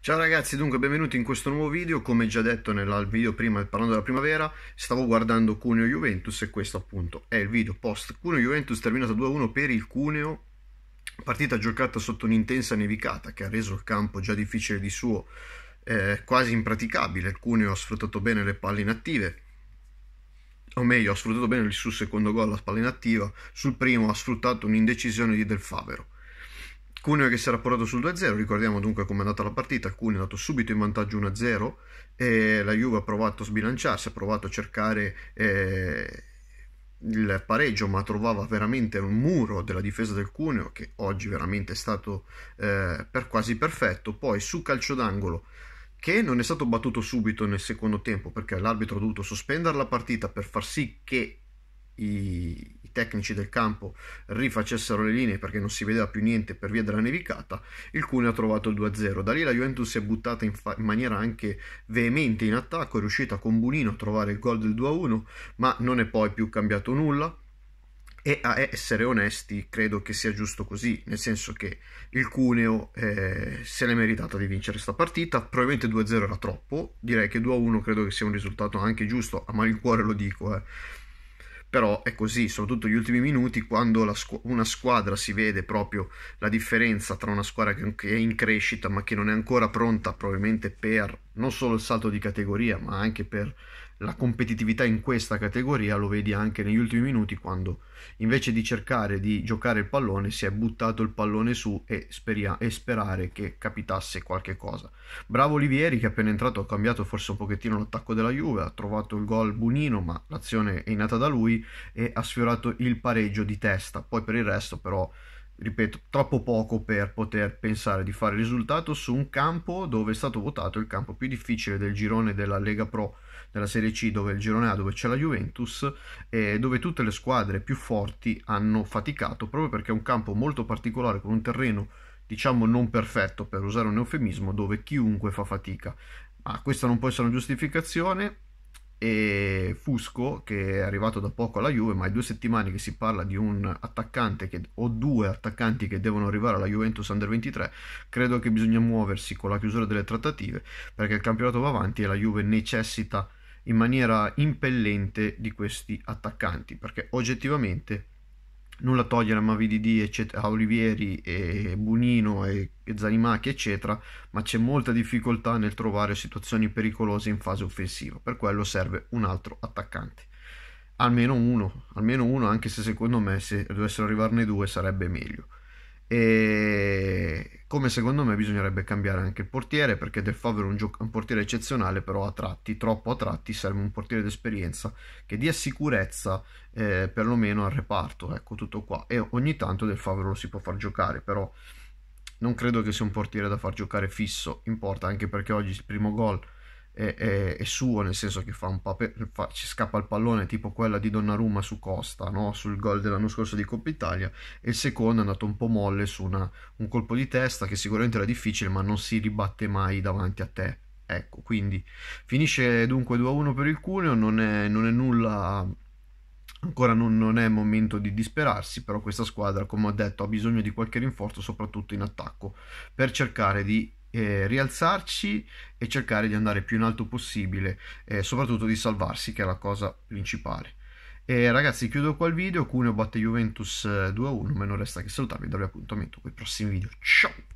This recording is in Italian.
Ciao ragazzi, dunque benvenuti in questo nuovo video, come già detto nel video prima parlando della primavera stavo guardando Cuneo Juventus e questo appunto è il video post Cuneo Juventus terminato 2-1 per il Cuneo partita giocata sotto un'intensa nevicata che ha reso il campo già difficile di suo eh, quasi impraticabile, il Cuneo ha sfruttato bene le palle inattive o meglio ha sfruttato bene il suo secondo gol a palla inattiva, sul primo ha sfruttato un'indecisione di Del Favero Cuneo che si era portato sul 2-0, ricordiamo dunque come è andata la partita, Cuneo è andato subito in vantaggio 1-0 e la Juve ha provato a sbilanciarsi, ha provato a cercare eh, il pareggio ma trovava veramente un muro della difesa del Cuneo che oggi veramente è stato eh, per quasi perfetto, poi su calcio d'angolo che non è stato battuto subito nel secondo tempo perché l'arbitro ha dovuto sospendere la partita per far sì che i, tecnici del campo rifacessero le linee perché non si vedeva più niente per via della nevicata, il Cuneo ha trovato il 2-0. Da lì la Juventus si è buttata in, fa- in maniera anche veemente in attacco, è riuscita con Bunino a trovare il gol del 2-1, ma non è poi più cambiato nulla e a essere onesti credo che sia giusto così, nel senso che il Cuneo eh, se l'è meritata di vincere questa partita, probabilmente 2-0 era troppo, direi che 2-1 credo che sia un risultato anche giusto, a malincuore lo dico, eh però è così, soprattutto negli ultimi minuti quando squ- una squadra si vede proprio la differenza tra una squadra che è in crescita ma che non è ancora pronta probabilmente per non solo il salto di categoria ma anche per la competitività in questa categoria lo vedi anche negli ultimi minuti quando invece di cercare di giocare il pallone si è buttato il pallone su e, speria- e sperare che capitasse qualche cosa. Bravo Olivieri che appena entrato ha cambiato forse un pochettino l'attacco della Juve, ha trovato il gol Bunino ma l'azione è nata da lui e ha sfiorato il pareggio di testa, poi per il resto però ripeto, troppo poco per poter pensare di fare risultato su un campo dove è stato votato il campo più difficile del girone della Lega Pro della Serie C, dove il girone A dove c'è la Juventus e dove tutte le squadre più forti hanno faticato proprio perché è un campo molto particolare con un terreno diciamo non perfetto per usare un eufemismo dove chiunque fa fatica. Ma questa non può essere una giustificazione, e Fusco che è arrivato da poco alla Juve ma è due settimane che si parla di un attaccante che, o due attaccanti che devono arrivare alla Juventus Under 23 credo che bisogna muoversi con la chiusura delle trattative perché il campionato va avanti e la Juve necessita in maniera impellente di questi attaccanti perché oggettivamente nulla togliere a Mavidi eccetera, a Olivieri e Bunino e, e Zanimacchi eccetera ma c'è molta difficoltà nel trovare situazioni pericolose in fase offensiva per quello serve un altro attaccante almeno uno almeno uno anche se secondo me se dovessero arrivarne due sarebbe meglio e come secondo me bisognerebbe cambiare anche il portiere perché Del Favre è un, gioc- un portiere eccezionale, però a tratti, troppo a tratti, serve un portiere d'esperienza che dia sicurezza eh, perlomeno al reparto. Ecco tutto qua. E ogni tanto Del Favre lo si può far giocare, però non credo che sia un portiere da far giocare fisso in porta, anche perché oggi il primo gol è, è, è, suo, nel senso che fa un paper, fa, ci scappa il pallone tipo quella di Donnarumma su Costa, no? sul gol dell'anno scorso di Coppa Italia, e il secondo è andato un po' molle su una, un colpo di testa che sicuramente era difficile, ma non si ribatte mai davanti a te. Ecco, quindi finisce dunque 2-1 per il Cuneo, non è, non è nulla ancora non, non, è momento di disperarsi, però questa squadra, come ho detto, ha bisogno di qualche rinforzo, soprattutto in attacco, per cercare di eh, rialzarci e cercare di andare più in alto possibile, eh, soprattutto di salvarsi, che è la cosa principale. E ragazzi, chiudo qua il video. Cuneo batte Juventus 2-1. Eh, Me non resta che salutarvi e darvi appuntamento con i prossimi video. Ciao!